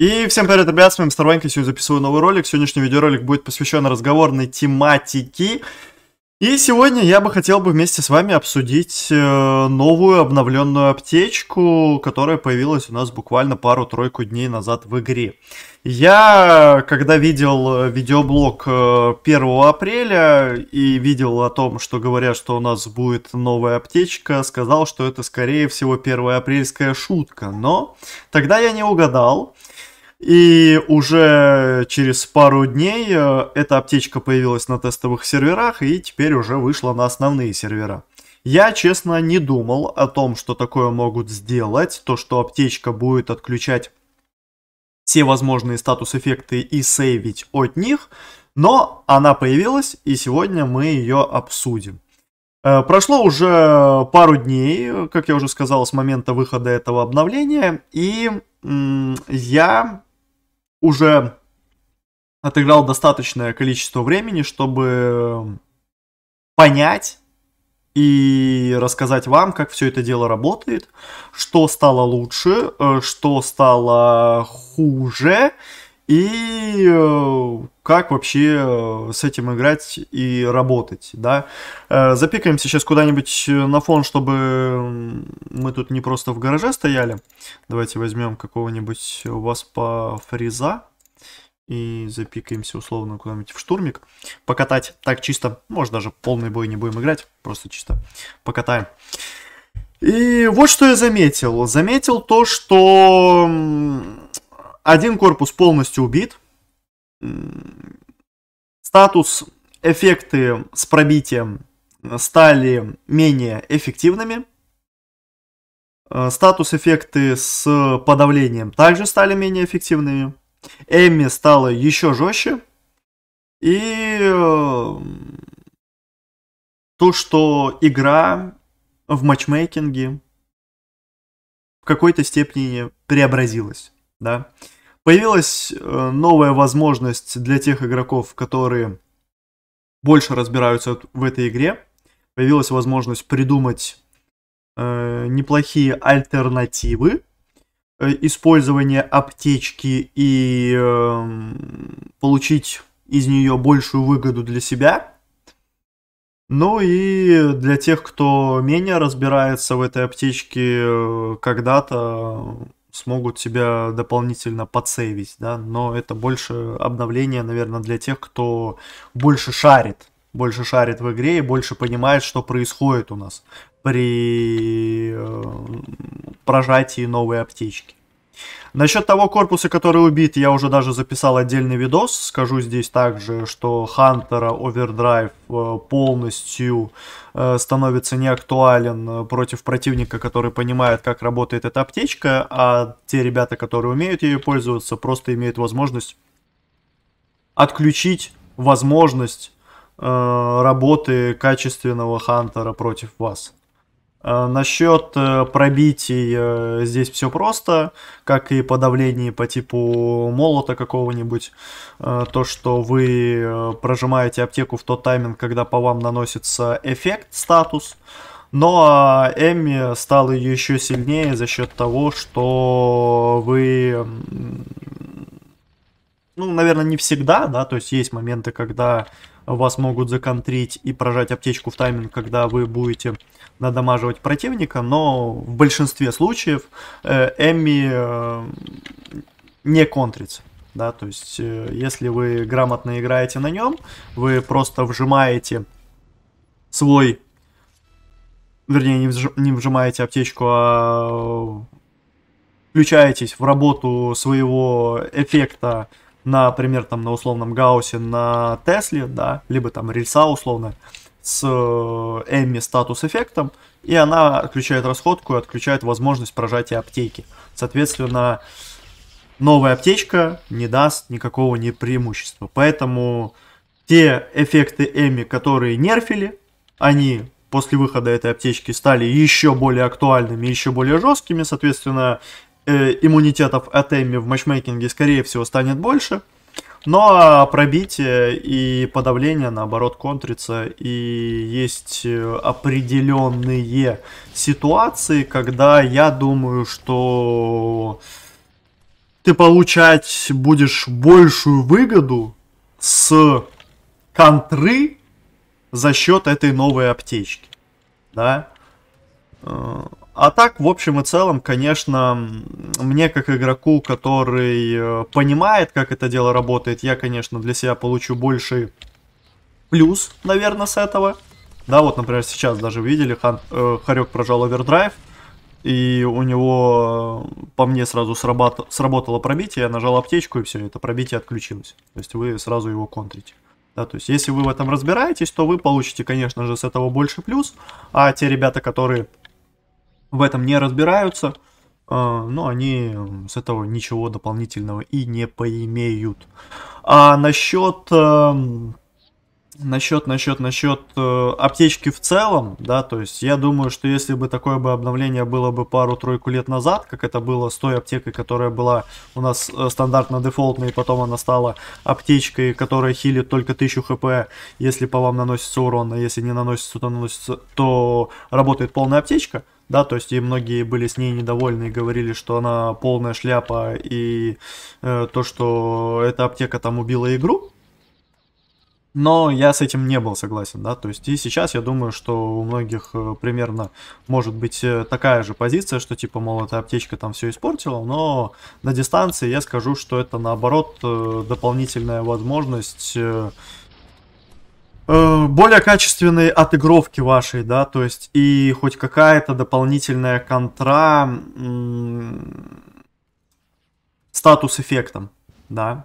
И всем привет, ребят, с вами Старванька, сегодня записываю новый ролик. Сегодняшний видеоролик будет посвящен разговорной тематике. И сегодня я бы хотел бы вместе с вами обсудить э, новую обновленную аптечку, которая появилась у нас буквально пару-тройку дней назад в игре. Я, когда видел э, видеоблог 1 э, апреля и видел о том, что говорят, что у нас будет новая аптечка, сказал, что это скорее всего 1 апрельская шутка. Но тогда я не угадал. И уже через пару дней э, эта аптечка появилась на тестовых серверах и теперь уже вышла на основные сервера. Я, честно, не думал о том, что такое могут сделать, то, что аптечка будет отключать все возможные статус-эффекты и сейвить от них, но она появилась, и сегодня мы ее обсудим. Э, прошло уже пару дней, как я уже сказал, с момента выхода этого обновления, и я уже отыграл достаточное количество времени, чтобы эм, понять и рассказать вам, как все это дело работает, что стало лучше, э, что стало хуже, и э, как вообще э, с этим играть и работать, да. Э, запикаемся сейчас куда-нибудь на фон, чтобы мы тут не просто в гараже стояли. Давайте возьмем какого-нибудь у вас по фреза и запикаемся условно куда-нибудь в штурмик. Покатать так чисто, может даже полный бой не будем играть, просто чисто покатаем. И вот что я заметил. Заметил то, что один корпус полностью убит. Статус эффекты с пробитием стали менее эффективными. Э, статус эффекты с подавлением также стали менее эффективными. Эмми стала еще жестче. И э, то, что игра в матчмейкинге в какой-то степени преобразилась да. Появилась э, новая возможность для тех игроков, которые больше разбираются в этой игре. Появилась возможность придумать э, неплохие альтернативы э, использования аптечки и э, получить из нее большую выгоду для себя. Ну и для тех, кто менее разбирается в этой аптечке, э, когда-то смогут тебя дополнительно подсейвить, да, но это больше обновление, наверное, для тех, кто больше шарит, больше шарит в игре и больше понимает, что происходит у нас при э, прожатии новой аптечки. Насчет того корпуса, который убит, я уже даже записал отдельный видос. Скажу здесь также, что Хантера Овердрайв э, полностью э, становится неактуален э, против противника, который понимает, как работает эта аптечка, а те ребята, которые умеют ее пользоваться, просто имеют возможность отключить возможность работы качественного Хантера против вас. Э, Насчет э, пробитий э, здесь все просто, как и подавление по типу молота какого-нибудь. То, что вы прожимаете аптеку в тот тайминг, когда по вам наносится эффект, статус. Но ну, а Эмми стала еще сильнее за счет того, что вы ну, наверное, не всегда, да, то есть есть моменты, когда вас могут законтрить и прожать аптечку в тайминг, когда вы будете надамаживать противника, но в большинстве случаев э, Эмми э, не контрится. Да, то есть, э, если вы грамотно играете на нем, вы просто вжимаете свой, вернее, не, вж, не вжимаете аптечку, а включаетесь в работу своего эффекта например, там на условном Гаусе на Тесле, да, либо там рельса условно, с э, Эмми статус эффектом, и она отключает расходку и отключает возможность прожатия аптеки. Соответственно, новая аптечка не даст никакого не преимущества. Поэтому те эффекты Эми, которые нерфили, они после выхода этой аптечки стали еще более актуальными, еще более жесткими. Соответственно, э, иммунитетов от Эмми в матчмейкинге, скорее всего, станет больше. Но ну, а пробитие и подавление, наоборот, контрится. И есть э, определенные ситуации, когда я думаю, что ты получать будешь большую выгоду с контры за счет этой новой аптечки. Да? Э, а так, в общем и целом, конечно, мне как игроку, который э, понимает, как это дело работает, я, конечно, для себя получу больше плюс, наверное, с этого. Да, вот, например, сейчас даже видели, Хан, э, Харек прожал овердрайв, и у него э, по мне сразу срабат, сработало пробитие, я нажал аптечку, и все, это пробитие отключилось. То есть вы сразу его контрите. Да, то есть если вы в этом разбираетесь, то вы получите, конечно же, с этого больше плюс, а те ребята, которые в этом не разбираются, э, но они с этого ничего дополнительного и не поимеют. А насчет э, насчет, насчет, насчет э, аптечки в целом, да, то есть я думаю, что если бы такое бы обновление было бы пару-тройку лет назад, как это было с той аптекой, которая была у нас стандартно дефолтной, и потом она стала аптечкой, которая хилит только 1000 хп, если по вам наносится урон, а если не наносится, то, наносится, то работает полная аптечка, да, то есть и многие были с ней недовольны и говорили, что она полная шляпа и э, то, что эта аптека там убила игру. Но я с этим не был согласен, да, то есть и сейчас я думаю, что у многих э, примерно может быть э, такая же позиция, что типа, мол, эта аптечка там все испортила, но на дистанции я скажу, что это наоборот э, дополнительная возможность Э, более качественные отыгровки вашей, да, то есть и хоть какая-то дополнительная контра статус эффектом, да.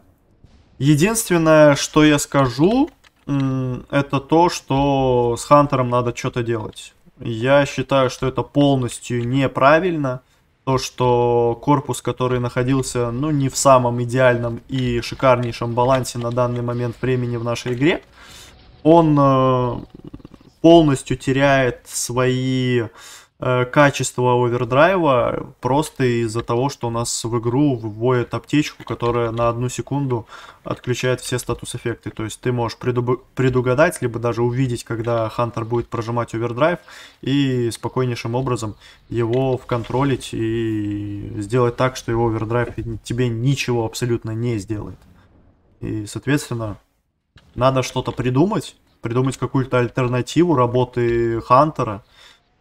Единственное, что я скажу, это то, что с Хантером надо что-то делать. Я считаю, что это полностью неправильно. То, что корпус, который находился, ну, не в самом идеальном и шикарнейшем балансе на данный момент времени в нашей игре, он э, полностью теряет свои э, качество овердрайва просто из-за того, что у нас в игру вводят аптечку, которая на одну секунду отключает все статус-эффекты. То есть ты можешь предугадать, либо даже увидеть, когда Хантер будет прожимать овердрайв, и спокойнейшим образом его вконтролить и сделать так, что его овердрайв тебе ничего абсолютно не сделает. И, соответственно, надо что-то придумать, придумать какую-то альтернативу работы Хантера.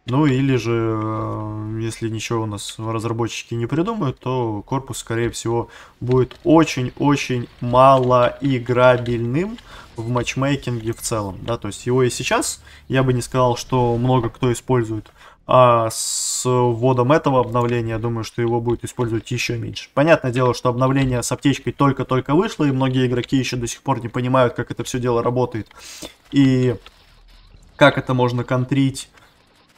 Ну или же, э, если ничего у нас разработчики не придумают, то корпус, скорее всего, будет очень-очень мало играбельным в матчмейкинге в целом. Да? То есть его и сейчас, я бы не сказал, что много кто использует. А с вводом этого обновления, я думаю, что его будет использовать еще меньше. Понятное дело, что обновление с аптечкой только-только вышло, и многие игроки еще до сих пор не понимают, как это все дело работает. И как это можно контрить,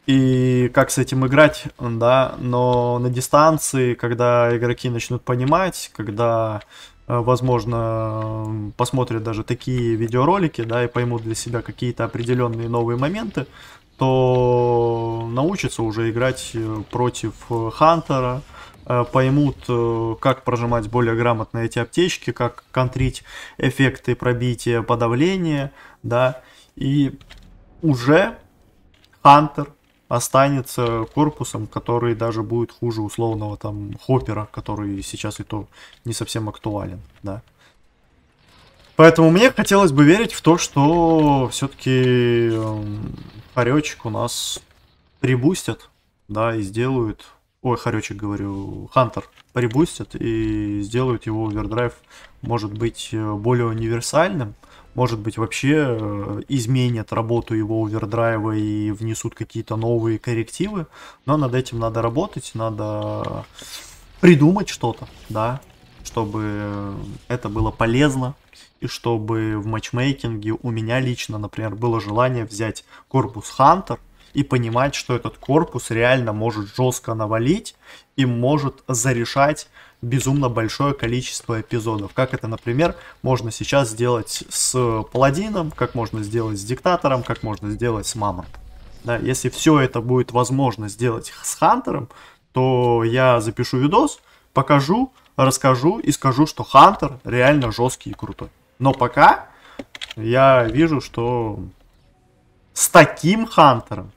и как с этим играть, да. Но на дистанции, когда игроки начнут понимать, когда э, возможно, посмотрят даже такие видеоролики, да, и поймут для себя какие-то определенные новые моменты, то научится уже играть э, против э, Хантера, э, поймут, как прожимать более грамотно эти аптечки, как контрить эффекты пробития, подавления, да, и уже Хантер останется корпусом, который даже будет хуже условного там Хоппера, который сейчас и то не совсем актуален, да. Поэтому мне хотелось бы верить в то, что все-таки эм, хоречек у нас прибустят, да, и сделают... Ой, хоречек говорю, Хантер прибустят и сделают его овердрайв, может быть, э, более универсальным, может быть, вообще э, изменят работу его овердрайва и внесут какие-то новые коррективы, но над этим надо работать, надо придумать что-то, да, чтобы это было полезно и чтобы в матчмейкинге у меня лично, например, было желание взять корпус Хантер и понимать, что этот корпус реально может жестко навалить и может зарешать безумно большое количество эпизодов. Как это, например, можно сейчас сделать с Паладином, как можно сделать с Диктатором, как можно сделать с Мамонтом. Да, если все это будет возможно сделать с Хантером, то я запишу видос, покажу, расскажу и скажу, что Хантер реально жесткий и крутой. Но пока я вижу, что с таким Хантером,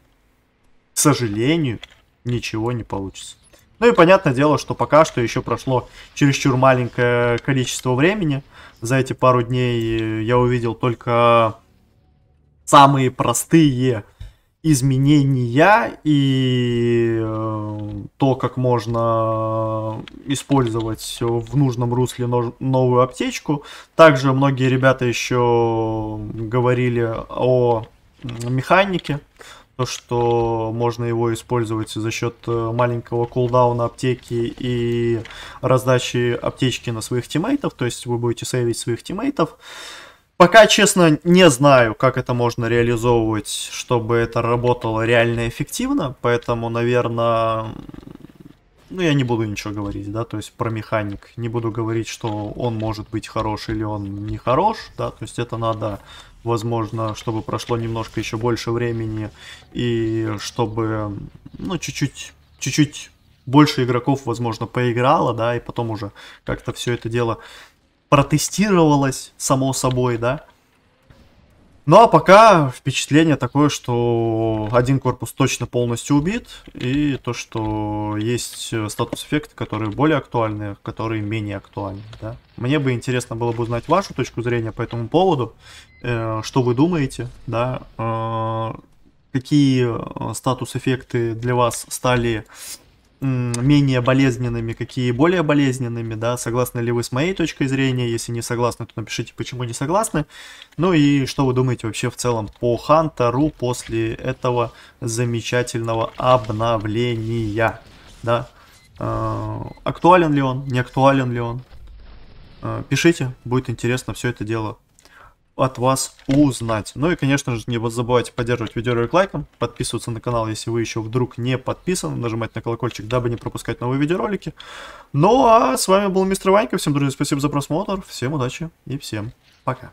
к сожалению, ничего не получится. Ну и понятное дело, что пока что еще прошло чересчур маленькое количество времени. За эти пару дней э, я увидел только самые простые изменения и э, то, как можно использовать в нужном русле новую аптечку. Также многие ребята еще говорили о механике, то, что можно его использовать за счет э, маленького кулдауна аптеки и раздачи аптечки на своих тиммейтов, то есть вы будете сейвить своих тиммейтов. Uh, Пока, честно, не знаю, как это можно реализовывать, чтобы это работало реально эффективно, поэтому, наверное, ну, я не буду ничего говорить, да, то есть про механик. Не буду говорить, что он может быть хорош или он не хорош, да, то есть это надо, возможно, чтобы прошло немножко еще больше времени и чтобы, ну, чуть-чуть, чуть-чуть больше игроков, возможно, поиграло, да, и потом уже как-то все это дело протестировалось, само собой, да. Ну а пока впечатление такое, что один корпус точно полностью убит, и то, что есть э, статус-эффекты, которые более актуальны, которые менее актуальны. Да? Мне бы интересно было бы узнать вашу точку зрения по этому поводу, э, что вы думаете, да, э, какие э, статус-эффекты для вас стали менее болезненными, какие более болезненными, да, согласны ли вы с моей точкой зрения, если не согласны, то напишите, почему не согласны, ну и что вы думаете вообще в целом по Хантеру после этого замечательного обновления, да, а, актуален ли он, не актуален ли он, а, пишите, будет интересно все это дело от вас узнать. Ну и, конечно же, не забывайте поддерживать видеоролик лайком, подписываться на канал, если вы еще вдруг не подписаны, нажимать на колокольчик, дабы не пропускать новые видеоролики. Ну а с вами был мистер Ванька, всем, друзья, спасибо за просмотр, всем удачи и всем пока.